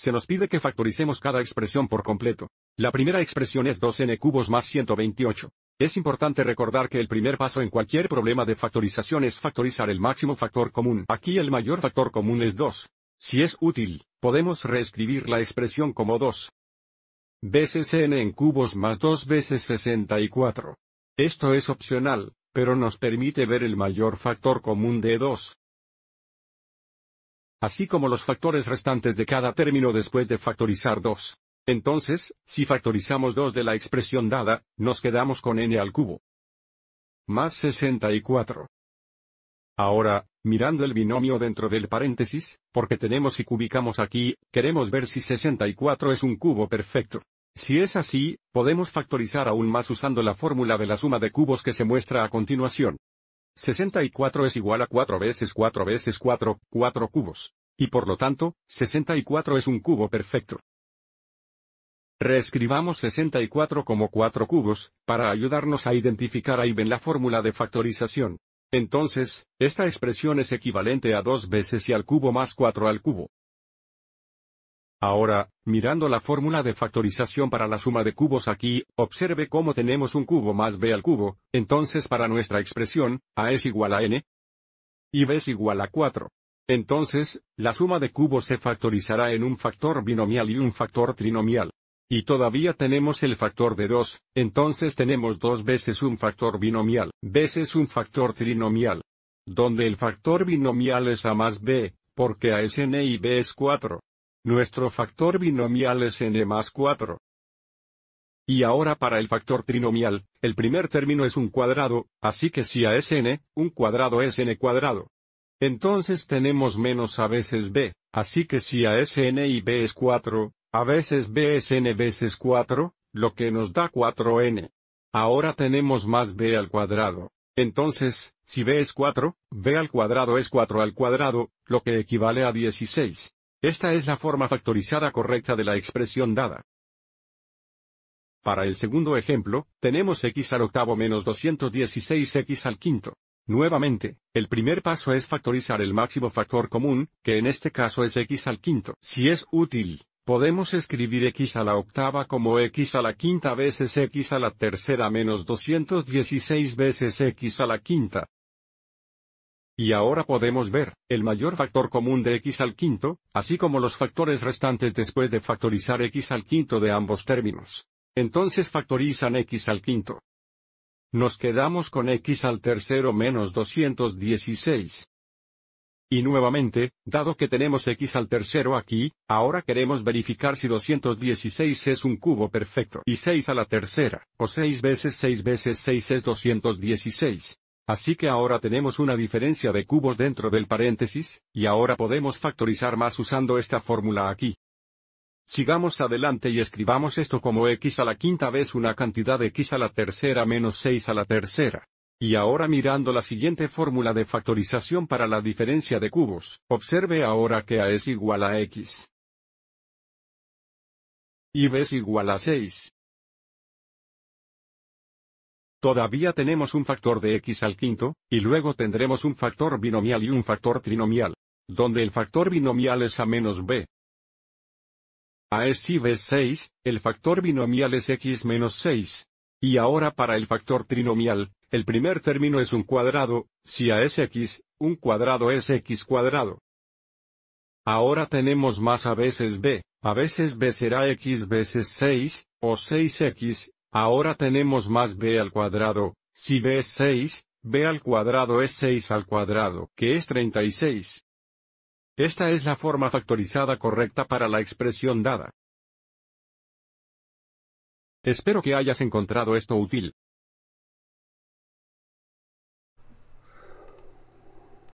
se nos pide que factoricemos cada expresión por completo. La primera expresión es 2n cubos más 128. Es importante recordar que el primer paso en cualquier problema de factorización es factorizar el máximo factor común. Aquí el mayor factor común es 2. Si es útil, podemos reescribir la expresión como 2 veces n en cubos más 2 veces 64. Esto es opcional, pero nos permite ver el mayor factor común de 2 así como los factores restantes de cada término después de factorizar 2. Entonces, si factorizamos 2 de la expresión dada, nos quedamos con n al cubo. Más 64. Ahora, mirando el binomio dentro del paréntesis, porque tenemos y cubicamos aquí, queremos ver si 64 es un cubo perfecto. Si es así, podemos factorizar aún más usando la fórmula de la suma de cubos que se muestra a continuación. 64 es igual a 4 veces 4 veces 4, 4 cubos. Y por lo tanto, 64 es un cubo perfecto. Reescribamos 64 como 4 cubos, para ayudarnos a identificar ahí ven la fórmula de factorización. Entonces, esta expresión es equivalente a 2 veces y al cubo más 4 al cubo. Ahora, mirando la fórmula de factorización para la suma de cubos aquí, observe cómo tenemos un cubo más b al cubo, entonces para nuestra expresión, a es igual a n, y b es igual a 4. Entonces, la suma de cubos se factorizará en un factor binomial y un factor trinomial. Y todavía tenemos el factor de 2, entonces tenemos 2 veces un factor binomial, veces un factor trinomial. Donde el factor binomial es a más b, porque a es n y b es 4. Nuestro factor binomial es n más 4. Y ahora para el factor trinomial, el primer término es un cuadrado, así que si a es n, un cuadrado es n cuadrado. Entonces tenemos menos a veces b, así que si a es n y b es 4, a veces b es n veces 4, lo que nos da 4n. Ahora tenemos más b al cuadrado. Entonces, si b es 4, b al cuadrado es 4 al cuadrado, lo que equivale a 16. Esta es la forma factorizada correcta de la expresión dada. Para el segundo ejemplo, tenemos x al octavo menos 216x al quinto. Nuevamente, el primer paso es factorizar el máximo factor común, que en este caso es x al quinto. Si es útil, podemos escribir x a la octava como x a la quinta veces x a la tercera menos 216 veces x a la quinta. Y ahora podemos ver, el mayor factor común de x al quinto, así como los factores restantes después de factorizar x al quinto de ambos términos. Entonces factorizan x al quinto. Nos quedamos con x al tercero menos 216. Y nuevamente, dado que tenemos x al tercero aquí, ahora queremos verificar si 216 es un cubo perfecto y 6 a la tercera, o 6 veces 6 veces 6 es 216. Así que ahora tenemos una diferencia de cubos dentro del paréntesis, y ahora podemos factorizar más usando esta fórmula aquí. Sigamos adelante y escribamos esto como x a la quinta vez una cantidad de x a la tercera menos 6 a la tercera. Y ahora mirando la siguiente fórmula de factorización para la diferencia de cubos, observe ahora que a es igual a x. Y b es igual a 6. Todavía tenemos un factor de x al quinto, y luego tendremos un factor binomial y un factor trinomial, donde el factor binomial es a menos b, a es y B 6, el factor binomial es x menos 6. Y ahora para el factor trinomial, el primer término es un cuadrado, si A es x, un cuadrado es x cuadrado. Ahora tenemos más a veces b, a veces b será x veces 6, o 6x, ahora tenemos más b al cuadrado, si b es 6, b al cuadrado es 6 al cuadrado, que es 36. Esta es la forma factorizada correcta para la expresión dada. Espero que hayas encontrado esto útil.